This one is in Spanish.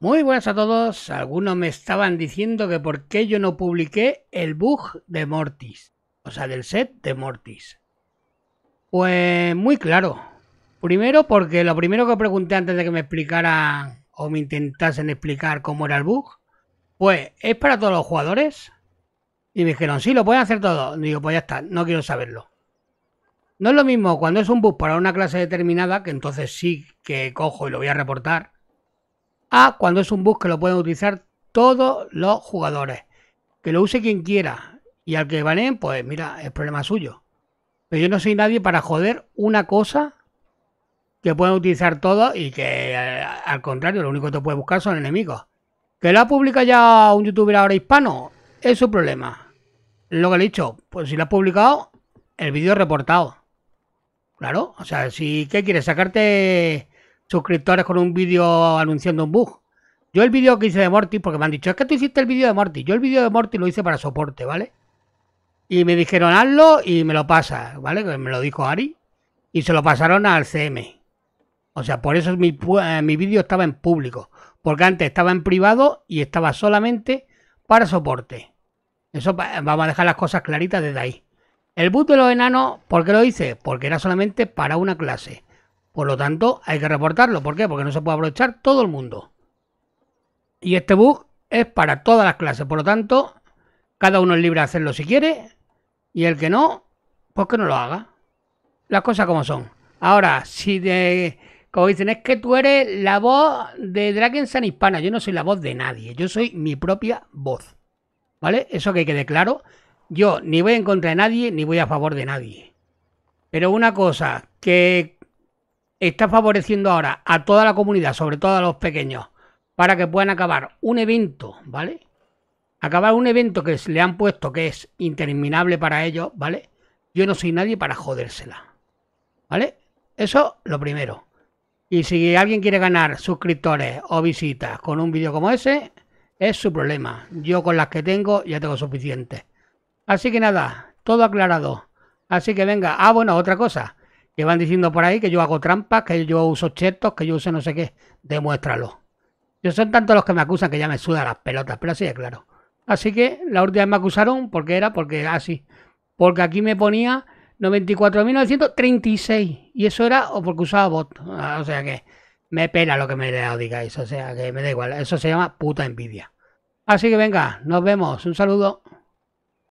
Muy buenas a todos. Algunos me estaban diciendo que por qué yo no publiqué el bug de Mortis. O sea, del set de Mortis. Pues muy claro. Primero porque lo primero que pregunté antes de que me explicaran o me intentasen explicar cómo era el bug, pues es para todos los jugadores. Y me dijeron, sí, lo pueden hacer todos. digo, pues ya está, no quiero saberlo. No es lo mismo cuando es un bug para una clase determinada, que entonces sí que cojo y lo voy a reportar a cuando es un bus que lo pueden utilizar todos los jugadores. Que lo use quien quiera. Y al que valen, pues mira, es problema suyo. Pero yo no soy nadie para joder una cosa que pueden utilizar todos y que eh, al contrario, lo único que te puede buscar son enemigos. Que lo ha publicado ya un youtuber ahora hispano, es su problema. Lo que le he dicho, pues si lo ha publicado, el vídeo reportado. Claro, o sea, si ¿qué quieres? ¿Sacarte suscriptores con un vídeo anunciando un bug. Yo el vídeo que hice de Morty, porque me han dicho, es que tú hiciste el vídeo de Morty. Yo el vídeo de Morty lo hice para soporte, ¿vale? Y me dijeron, hazlo y me lo pasa, ¿vale? Que Me lo dijo Ari. Y se lo pasaron al CM. O sea, por eso eh, mi, vídeo estaba en público. Porque antes estaba en privado y estaba solamente para soporte. Eso vamos a dejar las cosas claritas desde ahí. El bug de los enanos, ¿por qué lo hice? Porque era solamente para una clase. Por lo tanto, hay que reportarlo. ¿Por qué? Porque no se puede aprovechar todo el mundo. Y este bug es para todas las clases. Por lo tanto, cada uno es libre de hacerlo si quiere. Y el que no, pues que no lo haga. Las cosas como son. Ahora, si de, como dicen, es que tú eres la voz de San hispana. Yo no soy la voz de nadie. Yo soy mi propia voz. ¿Vale? Eso que quede claro. Yo ni voy en contra de nadie, ni voy a favor de nadie. Pero una cosa, que está favoreciendo ahora a toda la comunidad, sobre todo a los pequeños, para que puedan acabar un evento, ¿vale? Acabar un evento que le han puesto que es interminable para ellos, ¿vale? Yo no soy nadie para jodérsela, ¿vale? Eso lo primero. Y si alguien quiere ganar suscriptores o visitas con un vídeo como ese, es su problema. Yo con las que tengo ya tengo suficiente. Así que nada, todo aclarado. Así que venga, ah bueno, otra cosa que van diciendo por ahí que yo hago trampas, que yo uso chetos, que yo uso no sé qué. Demuéstralo. Yo son tantos los que me acusan que ya me sudan las pelotas, pero así es claro. Así que la última vez me acusaron porque era porque así. Ah, porque aquí me ponía 94.936 y eso era o porque usaba bot. Ah, o sea que me pela lo que me digáis, o sea que me da igual. Eso se llama puta envidia. Así que venga, nos vemos. Un saludo.